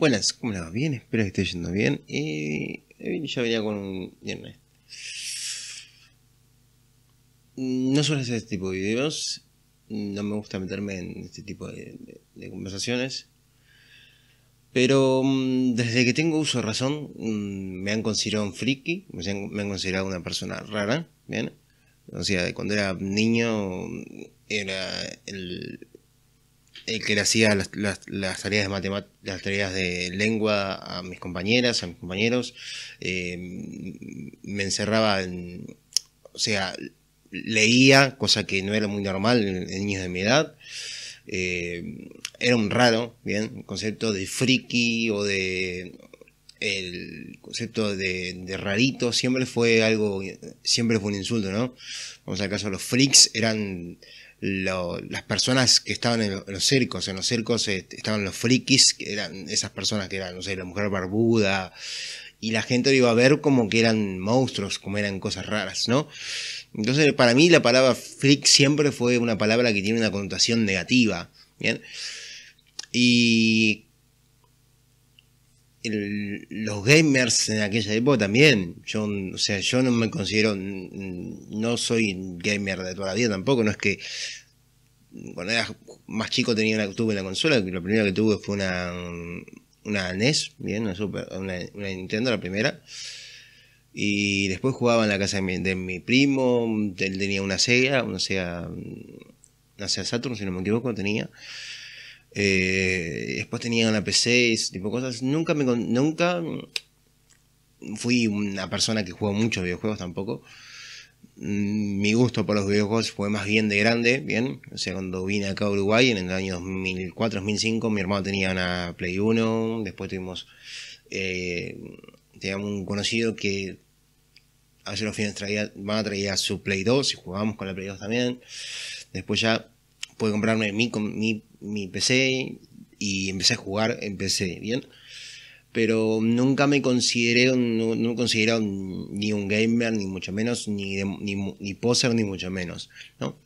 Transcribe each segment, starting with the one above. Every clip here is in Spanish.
Buenas, ¿cómo le va? Bien, espero que esté yendo bien. y eh, ya venía con un viernes. Eh. No suelo hacer este tipo de videos. No me gusta meterme en este tipo de, conversaciones. Pero mm, desde que tengo uso de razón, mm, me han considerado un friki, me han, me han considerado una persona rara, ¿bien? O sea, cuando era niño era el el eh, que le hacía las, tareas de matemáticas, las tareas de lengua a mis compañeras, a mis compañeros, em, me encerraba en, o sea, leía, cosa que no era muy normal en, niños de mi edad. Em, era un raro, bien, el concepto de friki o de el concepto de, rarito siempre fue algo, siempre fue un insulto, ¿no? Vamos al caso, los freaks eran las personas que estaban en, los cercos en los cercos eh, estaban los frikis, que eran esas personas que eran, no sé, la mujer barbuda, y la gente lo iba a ver como que eran monstruos, como eran cosas raras, ¿no? Entonces, para mí la palabra frik siempre fue una palabra que tiene una connotación negativa, ¿bien? Y los gamers en aquella época también. Yo, o sea, yo no me considero, no soy gamer de toda la vida tampoco, no es que cuando era más chico tenía una, tuve una consola, la primera que tuve fue una, una NES, bien, una, super, Nintendo, la primera. Y después jugaba en la casa de mi, de mi primo, él tenía una Sega, una Sega, una Sega Saturn, si no me equivoco, tenía. Eh, después tenía una PC y tipo cosas. Nunca me nunca fui una persona que jugó muchos videojuegos tampoco. Mm, mi gusto por los videojuegos fue más bien de grande, bien. O sea, cuando vine acá a Uruguay en el año 2004, 2005, mi hermano tenía una Play 1. Después tuvimos, eh, teníamos un conocido que hace los fines traía, traía su Play 2 y jugábamos con la Play 2 también. Después ya pude comprarme mi, mi, mi PC y empecé a jugar en PC, ¿bien? Pero nunca me consideré, no, no ni un gamer, ni mucho menos, ni, ni, poser, ni mucho menos, ¿no?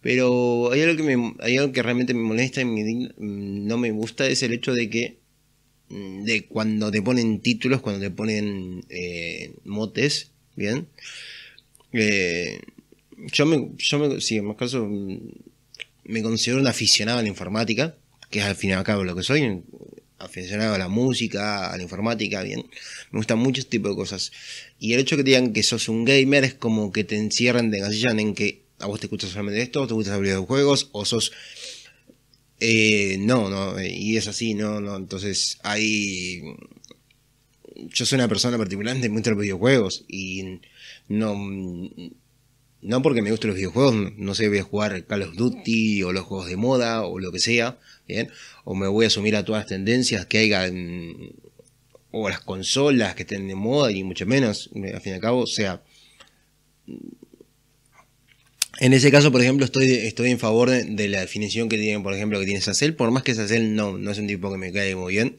Pero hay algo que, hay algo que realmente me molesta y mm, no me gusta, es el hecho de que mm, de cuando te ponen títulos, cuando te ponen eh, motes, ¿bien? Eh, yo me, yo me, sí, en más caso, mm, me considero un aficionado a la informática, que es al fin y al cabo lo que soy, aficionado a la música, a la informática, bien. Me gustan muchos este tipos de cosas. Y el hecho que digan que sos un gamer es como que te encierran, de engancillan en que a vos te gusta solamente esto, te gusta los videojuegos, o sos... Eh, no, no, y es así, no, no. Entonces hay... Yo soy una persona particularmente particular de videojuegos y no no porque me gusten los videojuegos, no sé, voy a jugar Call of Duty o los juegos de moda o lo que sea, ¿bien? O me voy a asumir a todas las tendencias que haya, o las consolas que estén de moda y mucho menos, eh, al fin y al cabo, o sea... En ese caso, por ejemplo, estoy, estoy en favor de, la definición que tienen, por ejemplo, que tiene Sacel, por más que Sacel no, no es un tipo que me cae muy bien,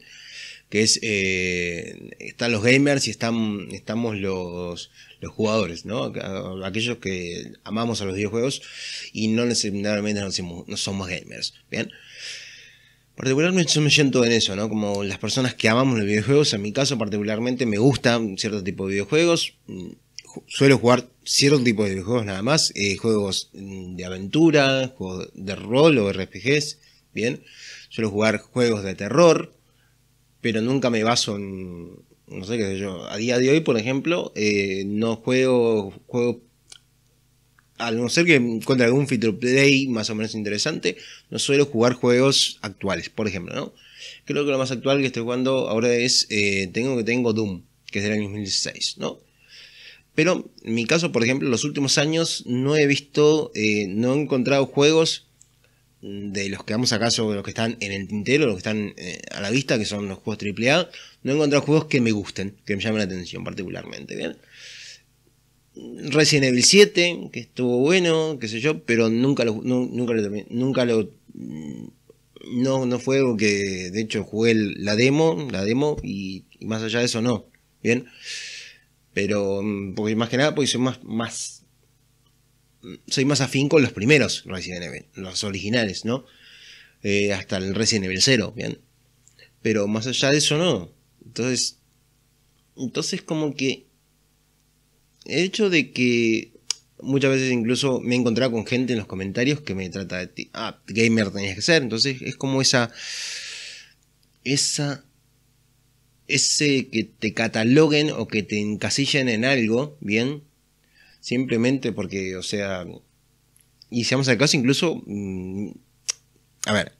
que es, eh, están los gamers y están, estamos los, los jugadores, ¿no? Aquellos que amamos a los videojuegos y no necesariamente no somos gamers, ¿bien? Particularmente yo me siento en eso, ¿no? Como las personas que amamos los videojuegos, en mi caso particularmente me gustan cierto tipo de videojuegos, mm, suelo jugar cierto tipo de videojuegos nada más, eh, juegos mm, de aventura, juegos de rol o RPGs, bien, suelo jugar juegos de terror, pero nunca me baso en, no sé qué sé yo, a día de hoy, por ejemplo, eh, no juego, juego, a no ser que contra algún filtro play más o menos interesante, no suelo jugar juegos actuales, por ejemplo, ¿no? Creo que lo más actual que estoy jugando ahora es, eh, tengo que tengo Doom, que es del año 2016, ¿no? Pero en mi caso, por ejemplo, en los últimos años no he visto, eh, no he encontrado juegos de los que vamos acaso, los que están en el tintero, los que están eh, a la vista, que son los juegos AAA, no he encontrado juegos que me gusten, que me llamen la atención particularmente, ¿bien? Resident Evil 7, que estuvo bueno, qué sé yo, pero nunca lo, nunca lo nunca lo mm, no, no fue algo que de hecho jugué la demo, la demo y, más allá de eso no, ¿bien? Pero mm, porque más que nada porque soy más más soy más afín con los primeros Resident Evil, los originales, ¿no? Eh, hasta el Resident Evil 0, ¿bien? Pero más allá de eso, no. Entonces, entonces como que el hecho de que muchas veces incluso me he encontrado con gente en los comentarios que me trata de ah, gamer tenías que ser, entonces es como esa, esa, ese que te cataloguen o que te encasillen en algo, ¿bien? simplemente porque, o sea, y seamos al caso, incluso, mm, a ver,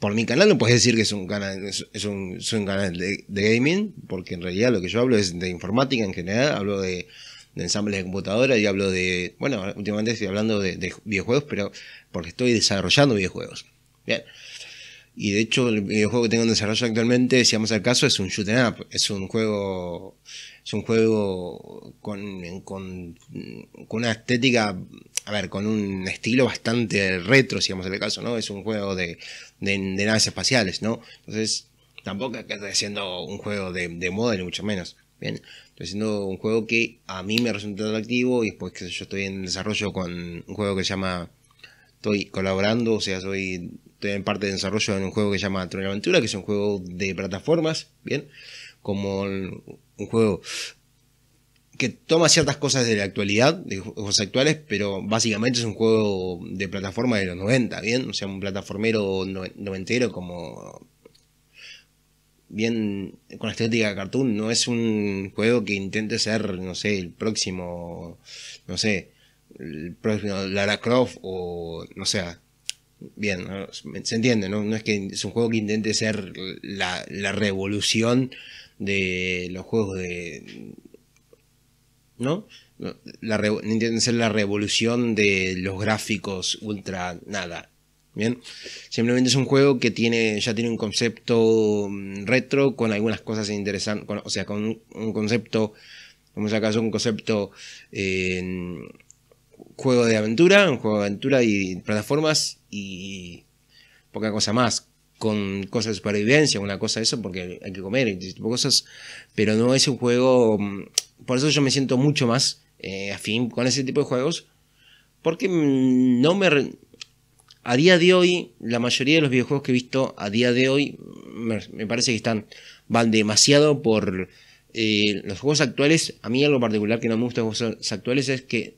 por mi canal no puedes decir que es un canal, es, un, canal de, gaming, porque en realidad lo que yo hablo es de informática en general, hablo de, ensambles de computadoras, y hablo de, bueno, últimamente estoy hablando de, videojuegos, pero porque estoy desarrollando videojuegos. Bien. Y de hecho, el videojuego que tengo en desarrollo actualmente, si vamos al caso, es un shoot em up. Es un juego es un juego con, una estética, a ver, con un estilo bastante retro, si vamos el caso, ¿no? Es un juego de, de, naves espaciales, ¿no? Entonces, tampoco es que esté siendo un juego de, moda, ni mucho menos. Bien, estoy haciendo un juego que a mí me resulta atractivo y después que yo estoy en desarrollo con un juego que se llama, estoy colaborando, o sea, soy, estoy en parte de desarrollo en un juego que se llama Tron Aventura, que es un juego de plataformas, bien, como un juego que toma ciertas cosas de la actualidad, de juegos actuales, pero básicamente es un juego de plataforma de los 90, ¿bien? O sea, un plataformero noventero como... Bien, con estética de cartoon, no es un juego que intente ser, no sé, el próximo, no sé, el próximo Lara Croft o, no sé, bien, se entiende, ¿no? No es que es un juego que intente ser la, la revolución de los juegos de... ¿No? La, Nintendo ser la revolución de los gráficos ultra nada. Bien, simplemente es un juego que tiene, ya tiene un concepto mm, retro con algunas cosas interesantes, o sea, con un, concepto, vamos se acaso? un concepto juego de aventura, un juego de aventura y plataformas y poca cosa más con cosas de supervivencia, una cosa de eso, porque hay que comer y este tipo cosas, pero no es un juego, mm, por eso yo me siento mucho más eh, afín con ese tipo de juegos, porque mm, no me... A día de hoy, la mayoría de los videojuegos que he visto, a día de hoy, mm, me, parece que están, van demasiado por... Eh, los juegos actuales, a mí algo particular que no me gusta los juegos actuales es que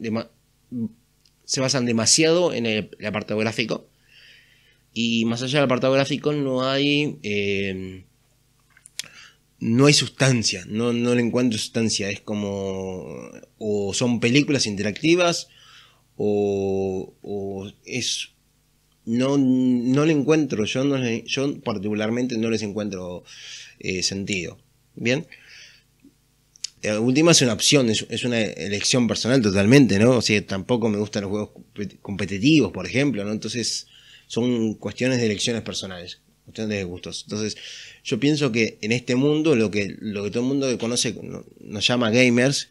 se basan demasiado en el, el apartado gráfico y más allá del apartado gráfico no hay... Em, no hay sustancia, no, no le encuentro sustancia. Es como... o son películas interactivas o, es no, no le encuentro, yo, no, yo particularmente no les encuentro eh, sentido. Bien. La última es una opción, es, una elección personal totalmente, ¿no? O tampoco me gustan los juegos competitivos, por ejemplo, ¿no? Entonces, son cuestiones de elecciones personales, cuestiones de gustos. Entonces, yo pienso que en este mundo, lo que, lo que todo el mundo conoce nos llama gamers.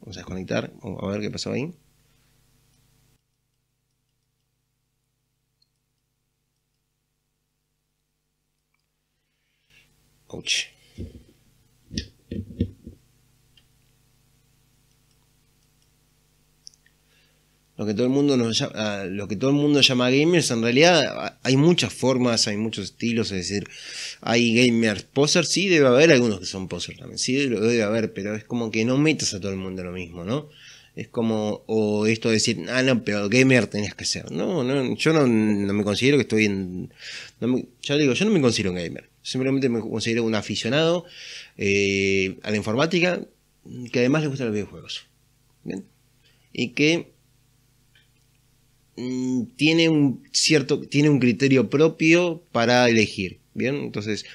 Vamos a desconectar, a ver qué pasó ahí. Ouch. lo que todo el mundo llama, ah, lo que todo el mundo llama gamers, en realidad ah, hay muchas formas, hay muchos estilos, es decir, hay gamers posers, sí debe haber algunos que son posers también, sí lo debe haber, pero es como que no metas a todo el mundo lo mismo, ¿no? Es como, o esto de decir, ah, no, pero gamer tenías que ser. No, no yo no, me considero que estoy en. ya digo, yo no me considero un gamer. Simplemente me considero un aficionado eh, a la informática que además le gustan los videojuegos. ¿bien? Y que Mm, tiene un cierto, tiene un criterio propio para elegir, ¿bien? Entonces,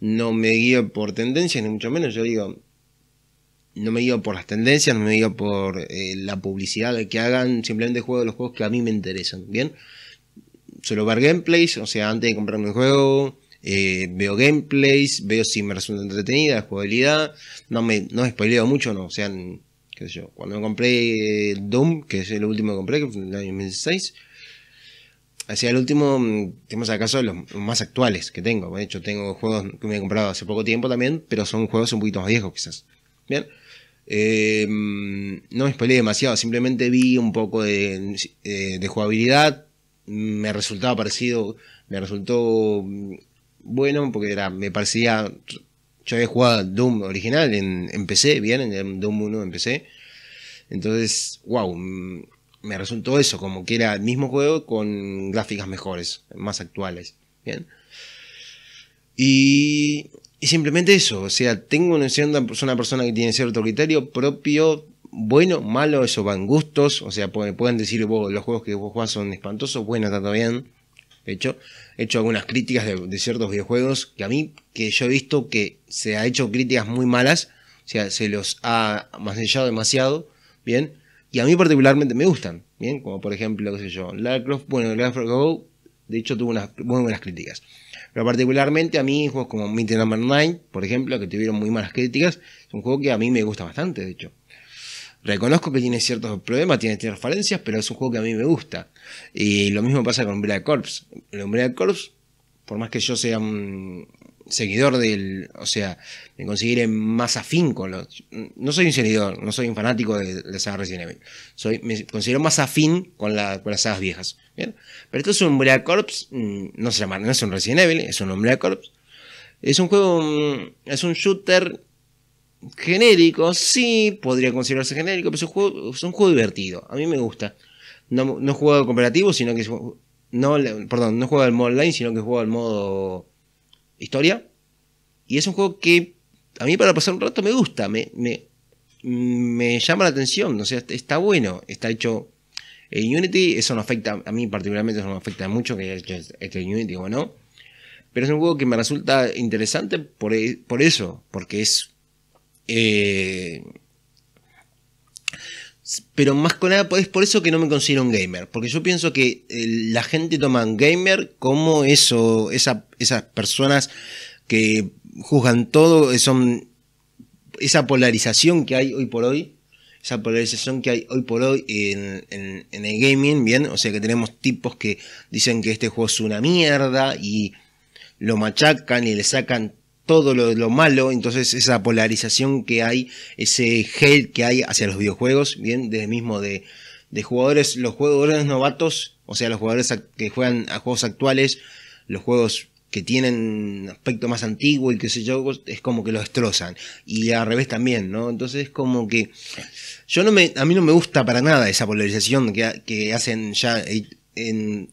no me guío por tendencias, ni mucho menos, yo digo, no me guío por las tendencias, no me guío por eh, la publicidad que hagan, simplemente juego los juegos que a mí me interesan, ¿bien? Suelo ver gameplays, o sea, antes de comprarme un juego, eh, veo gameplays, veo si me resulta entretenida, jugabilidad, no me no spoileo mucho, no, o sea, cuando Cuando compré eh, Doom, que es el último que compré, que fue en el año 2016, hacía el último, mm, tenemos acaso los más actuales que tengo. De hecho, tengo juegos que me he comprado hace poco tiempo también, pero son juegos un poquito más viejos quizás. Bien. Eh, mm, no me spoileé demasiado, simplemente vi un poco de, eh, de jugabilidad. Me resultaba parecido, me resultó mm, bueno porque era, me parecía yo había jugado Doom original en, PC, bien, en Doom 1 en PC. Entonces, wow, mm, me resultó eso, como que era el mismo juego con gráficas mejores, más actuales, bien. Y, simplemente eso, o sea, tengo pues, una, persona que tiene cierto criterio propio, bueno, malo, eso van gustos, o sea, pueden, pueden decir, vos, los juegos que vos jugás son espantosos, bueno, está todo bien, de hecho, he hecho algunas críticas de, ciertos videojuegos que a mí, que yo he visto que se ha hecho críticas muy malas, o sea, se los ha masillado demasiado, ¿bien? Y a mí particularmente me gustan, ¿bien? Como por ejemplo, qué sé yo, Lara Croft, bueno, Lara Croft Go, de hecho tuvo unas muy buenas críticas. Pero particularmente a mí juegos como Minty Number 9, por ejemplo, que tuvieron muy malas críticas, es un juego que a mí me gusta bastante, de hecho. Reconozco que tiene ciertos problemas, tiene ciertas falencias, pero es un juego que a mí me gusta. Y lo mismo pasa con Umbrella Corps. El Umbrella Corps, por más que yo sea un seguidor del, o sea, me considere más afín con los... No soy un seguidor, no soy un fanático de la saga Resident Evil. Soy, me considero más afín con, la, con las sagas viejas. Pero esto es un Umbrella Corps, mm, no se llama, no es un Resident Evil, es un Umbrella Corps. Es un juego, mm, es un shooter genérico, sí, podría considerarse genérico, pero es un juego, divertido. A mí me gusta. No, no juego cooperativo, sino que. No, perdón, no juego al modo online, sino que juego al modo historia. Y es un juego que a mí para pasar un rato me gusta, me, llama la atención. O sea, está bueno, está hecho en eh, Unity. Eso no afecta, a mí particularmente eso no afecta mucho que haya hecho en este Unity o no. Pero es un juego que me resulta interesante por eso, porque es eh, pero más con nada es por eso que no me considero un gamer. Porque yo pienso que eh, la gente toma gamer como eso, esas personas que juzgan todo, eh, son esa polarización que hay hoy por hoy. Esa polarización que hay hoy por hoy en el gaming, ¿bien? O sea que tenemos tipos que dicen que este juego es una mierda y lo machacan y le sacan todo lo, malo, entonces esa polarización que hay, ese hate que hay hacia los videojuegos, bien, desde mismo de, jugadores, los jugadores novatos, o sea, los jugadores que juegan a juegos actuales, los juegos que tienen aspecto más antiguo y qué sé yo, es como que lo destrozan. Y al revés también, ¿no? Entonces es como que. Yo no me. A mí no me gusta para nada esa polarización que, que hacen ya eh, en,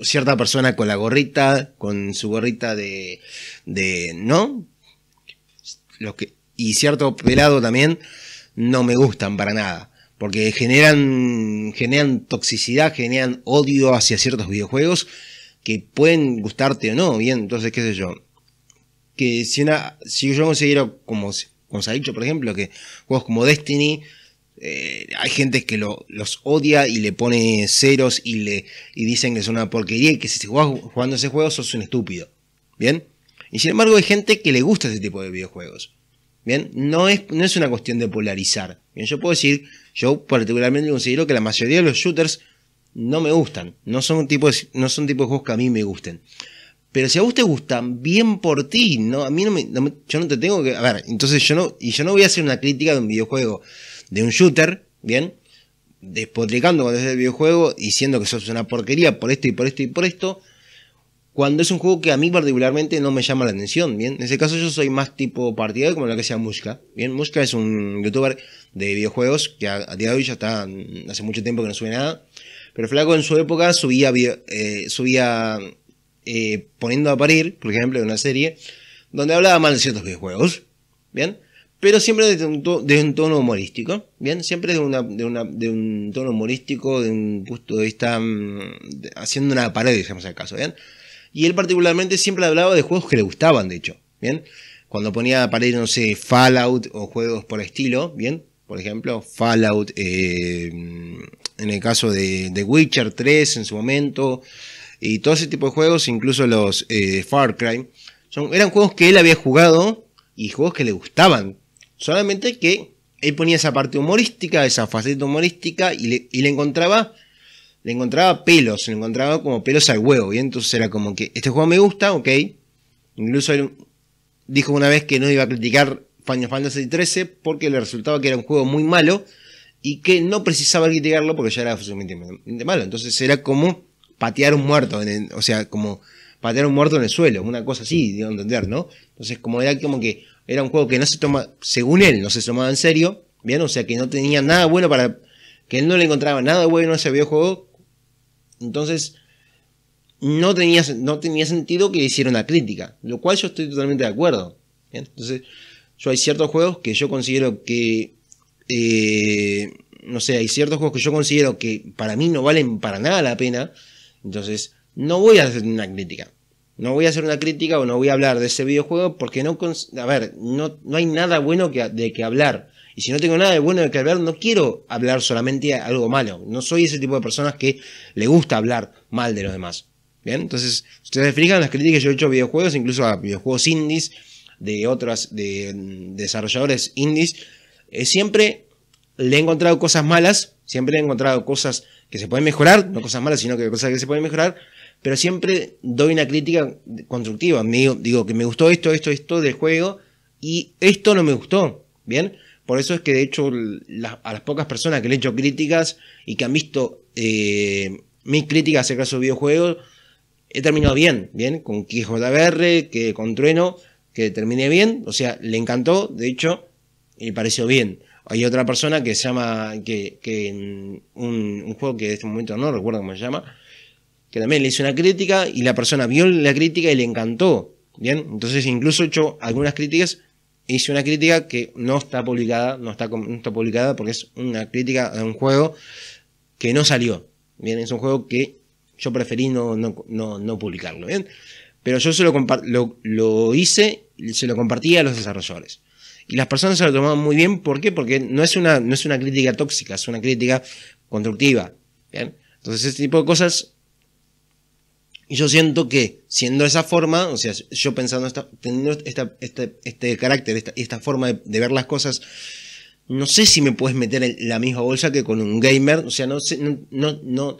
cierta persona con la gorrita, con su gorrita de, de ¿no? Los que, y cierto pelado también no me gustan para nada. Porque generan, generan toxicidad, generan odio hacia ciertos videojuegos que pueden gustarte o no. Bien, entonces, qué sé yo. Que si, si yo considero... como, como se ha dicho, por ejemplo, que juegos como Destiny eh, hay gente que los odia y le pone ceros y le y dicen que es una porquería y que si se jugando ese juego sos un estúpido. ¿Bien? Y sin embargo hay gente que le gusta ese tipo de videojuegos. ¿Bien? No es, no es una cuestión de polarizar. Bien, yo puedo decir, yo particularmente considero que la mayoría de los shooters no me gustan. No son tipos, no son de juegos que a mí me gusten. Pero si a vos te gustan, bien por ti. No, a mí no me, yo no te tengo que. A ver, entonces yo no. Y yo no voy a hacer una crítica de un videojuego de un shooter, ¿bien? Despotricando cuando es el videojuego, diciendo que es una porquería por esto y por esto y por esto, cuando es un juego que a mí particularmente no me llama la atención, ¿bien? En ese caso yo soy más tipo partidario como lo que sea Mushka, ¿bien? Mushka es un youtuber de videojuegos que a, día de hoy ya está, mm, hace mucho tiempo que no sube nada, pero Flaco en su época subía, eh, subía eh, poniendo a parir, por ejemplo, una serie, donde hablaba mal de ciertos videojuegos, ¿bien? pero siempre desde un, tono humorístico, ¿bien? Siempre de, un tono humorístico, de un punto de vista, mm, haciendo una pared, digamos el caso, ¿bien? Y él particularmente siempre hablaba de juegos que le gustaban, de hecho, ¿bien? Cuando ponía pared, no sé, Fallout o juegos por estilo, ¿bien? Por ejemplo, Fallout, eh, mm, en el caso de, The Witcher 3 en su momento, y todo ese tipo de juegos, incluso los eh, Far Cry, son, eran juegos que él había jugado y juegos que le gustaban Solamente que él ponía esa parte humorística, esa faceta humorística, y le, encontraba. Le encontraba pelos, le encontraba como pelos al huevo. Y entonces era como que este juego me gusta, ok. Incluso él dijo una vez que no iba a criticar Final Fantasy XIII porque le resultaba que era un juego muy malo y que no precisaba criticarlo porque ya era suficientemente malo. Entonces era como patear un muerto, o sea, como patear un muerto en el suelo, una cosa así, digo entender, ¿no? Entonces como era como que era un juego que no se toma, según él, no se tomaba en serio. Bien, o sea que no tenía nada bueno para. que él no le encontraba nada bueno a ese videojuego. Entonces, no tenía, no tenía sentido que le hiciera una crítica. Lo cual yo estoy totalmente de acuerdo. Entonces, yo hay ciertos juegos que yo considero que. Eh, no sé, hay ciertos juegos que yo considero que para mí no valen para nada la pena. Entonces, no voy a hacer una crítica. No voy a hacer una crítica o no voy a hablar de ese videojuego porque no, a ver, no, no hay nada bueno que, de que hablar. Y si no tengo nada de bueno de que hablar, no quiero hablar solamente algo malo. No soy ese tipo de personas que le gusta hablar mal de los demás. Bien, entonces, si ustedes fijan las críticas que yo he hecho a videojuegos, incluso a videojuegos indies, de otras, de mm, desarrolladores indies, eh, siempre le he encontrado cosas malas, siempre he encontrado cosas que se pueden mejorar, no cosas malas, sino que cosas que se pueden mejorar, pero siempre doy una crítica constructiva. Me digo, digo, que me gustó esto, esto, esto del juego y esto no me gustó, ¿bien? Por eso es que de hecho a las pocas personas que le he hecho críticas y que han visto eh, mis críticas acerca de sus videojuegos, he terminado bien, ¿bien? Con vr que con Trueno, que terminé bien, o sea, le encantó, de hecho, le pareció bien. Hay otra persona que se llama, que, en un, juego que en este momento no recuerdo cómo se llama, que también le hice una crítica y la persona vio la crítica y le encantó. Bien, entonces incluso hecho algunas críticas hice una crítica que no está publicada, no está, no publicada porque es una crítica a un juego que no salió. Bien, es un juego que yo preferí no, no, publicarlo. Bien, pero yo se lo, lo, hice y se lo compartí a los desarrolladores. Y las personas se lo tomaban muy bien, ¿por qué? Porque no es una, no es una crítica tóxica, es una crítica constructiva. Bien, entonces este tipo de cosas y yo siento que siendo esa forma, o sea, yo pensando, esta, teniendo esta, este, este carácter esta, esta forma de, ver las cosas, no sé si me puedes meter en la misma bolsa que con un gamer. O sea, no sé, no, no,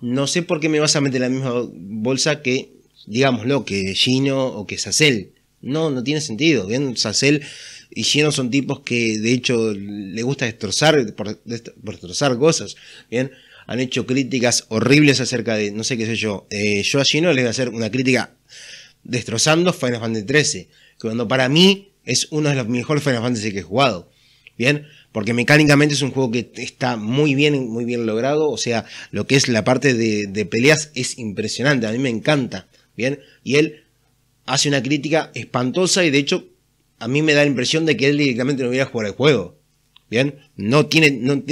no, sé por qué me vas a meter en la misma bolsa que, digámoslo, que Gino o que Sacel. No, no tiene sentido. Bien, Sacel y Gino son tipos que de hecho le gusta destrozar, por, destrozar cosas. Bien han hecho críticas horribles acerca de, no sé qué sé yo, yo allí no les voy a hacer una crítica destrozando Final Fantasy XIII, cuando para mí es uno de los mejores Final Fantasy que he jugado. Bien, porque mecánicamente es un juego que está muy bien, muy bien logrado. O sea, lo que es la parte de, de peleas es impresionante. A mí me encanta. Bien, y él hace una crítica espantosa y de hecho a mí me da la impresión de que él directamente no hubiera jugado el juego. ¿bien? No, tiene, no,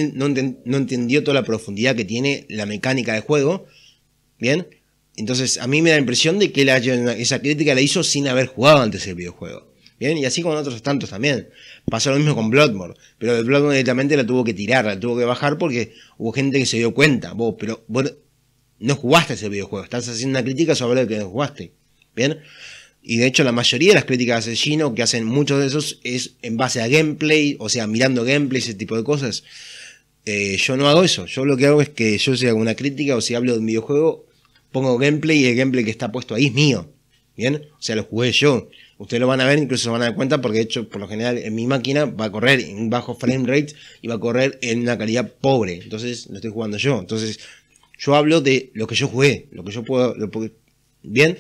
entendió toda la profundidad que tiene la mecánica de juego, ¿bien? Entonces a mí me da la impresión de que la, esa crítica la hizo sin haber jugado antes el videojuego. Bien, y así con otros tantos también. Pasó lo mismo con Bloodmore pero el Bloodborne directamente la tuvo que tirar, la tuvo que bajar porque hubo gente que se dio cuenta. Vos, pero vos no jugaste ese videojuego, estás haciendo una crítica sobre lo que no jugaste. Bien, y de hecho la mayoría de las críticas de Asesino que hacen muchos de esos es en base a gameplay, o sea, mirando gameplay, ese tipo de cosas. Eh, yo no hago eso, yo lo que hago es que yo si hago una crítica o si hablo de un videojuego, pongo gameplay y el gameplay que está puesto ahí es mío. ¿Bien? O sea, lo jugué yo. Ustedes lo van a ver, incluso se van a dar cuenta, porque de hecho, por lo general, en mi máquina va a correr en un bajo frame rate y va a correr en una calidad pobre. Entonces, lo estoy jugando yo. Entonces, yo hablo de lo que yo jugué, lo que yo puedo. ¿Bien?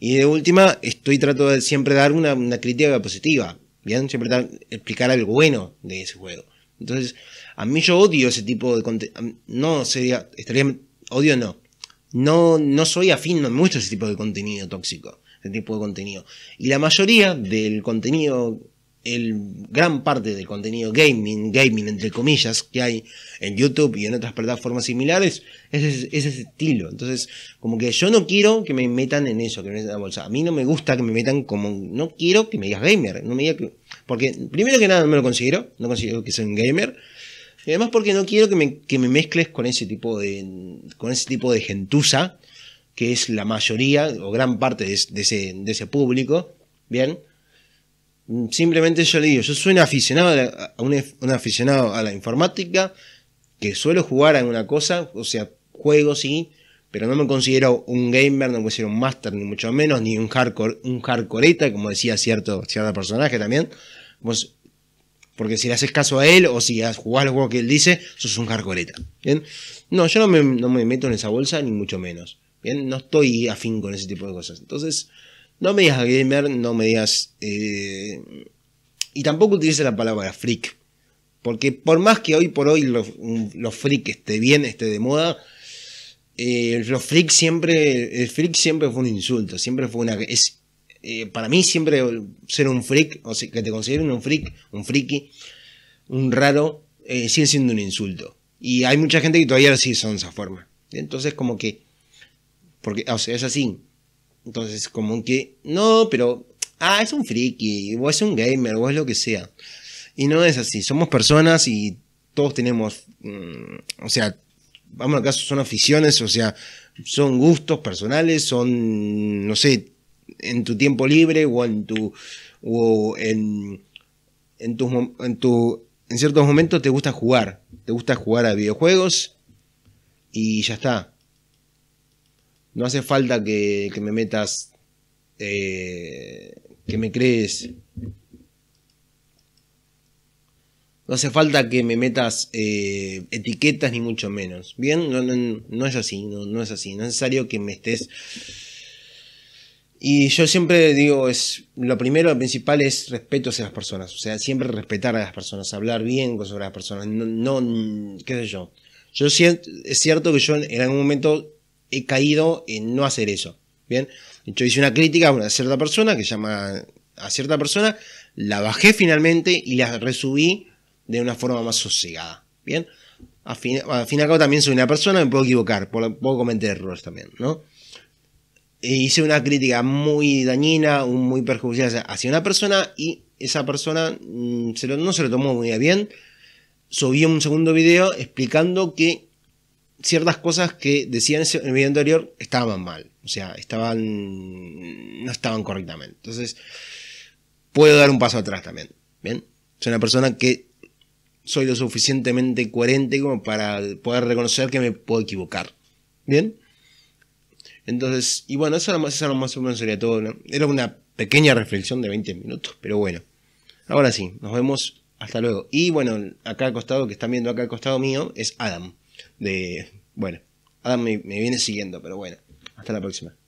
Y de última, estoy trato de siempre dar una, crítica positiva. Bien, siempre explicar algo bueno de ese juego. Entonces, a mí yo odio ese tipo de contenido. No sería, estaría, odio no. No, no soy afín, no me gusta ese tipo de contenido tóxico, ese tipo de contenido. Y la mayoría del contenido el gran parte del contenido gaming, gaming entre comillas, que hay en YouTube y en otras plataformas similares, es ese, estilo. Entonces, como que yo no quiero que me metan en eso, que me metan en la bolsa. A mí no me gusta que me metan como, no quiero que me digas gamer, no me digas que, porque primero que nada no me lo considero, no considero que sea un gamer. Y además porque no quiero que me, que me mezcles con ese tipo de, con ese tipo de gentuza, que es la mayoría o gran parte de ese, de ese público, ¿bien? Mm, simplemente yo le digo, yo soy un aficionado a, la, un, aficionado a la informática, que suelo jugar a alguna cosa, o sea, juego sí, pero no me considero un gamer, no me considero un master, ni mucho menos, ni un hardcore, un como decía cierto, cierto personaje también. Pues, porque si le haces caso a él o si jugado los juegos que él dice, sos un hardcoreta. ¿bien? No, yo no me, no me meto en esa bolsa, ni mucho menos. ¿bien? No estoy afín con ese tipo de cosas. Entonces, no me digas gamer, no me digas... Eh, y tampoco utilice la palabra freak. Porque por más que hoy por hoy los, freaks freak esté bien, esté de moda, eh, los freaks siempre, el freak siempre fue un insulto, siempre fue una... Es, eh, para mí siempre ser un freak, o que te consideren un freak, un friki, un raro, sigue siendo un insulto. Y hay mucha gente que todavía sí son de esa forma. Entonces como que... Porque, o sea, es así. Entonces, como que, no, pero, ah, es un friki, o es un gamer, o es lo que sea. Y no es así, somos personas y todos tenemos, mm, o sea, vamos al caso, son aficiones, o sea, son gustos personales, son, no sé, en tu tiempo libre o en tu, o en, en, en, tu, en ciertos momentos te gusta jugar, te gusta jugar a videojuegos y ya está. No hace falta que, me metas, eh, que me crees. No hace falta que me metas eh, etiquetas ni mucho menos. Bien, no, es así, no, es así. No es necesario que me estés... Y yo siempre digo, es lo primero, lo principal es respeto hacia las personas. O sea, siempre respetar a las personas, hablar bien sobre las personas. No, no qué sé yo. Yo siento, es cierto que yo en algún momento he caído en no hacer eso. Bien, yo hice una crítica a una cierta persona que llama a cierta persona, la bajé finalmente y la resubí de una forma más sosegada. Bien, al fin, al y al cabo también soy una persona, me puedo equivocar, puedo cometer errores también, ¿no? E hice una crítica muy dañina, muy perjudicial hacia una persona y esa persona mm, no se lo tomó muy bien. Subí un segundo video explicando que ciertas cosas que decían en el video anterior estaban mal. O sea, estaban. no estaban correctamente. Entonces, puedo dar un paso atrás también. Bien. Soy una persona que soy lo suficientemente coherente como para poder reconocer que me puedo equivocar. Bien. Entonces, y bueno, eso, eso más o menos sería todo. Era una pequeña reflexión de 20 minutos, pero bueno. Ahora sí, nos vemos. Hasta luego. Y bueno, acá al costado, que están viendo acá al costado mío, es Adam de... Bueno, Adam me, me viene siguiendo, pero bueno, hasta la próxima.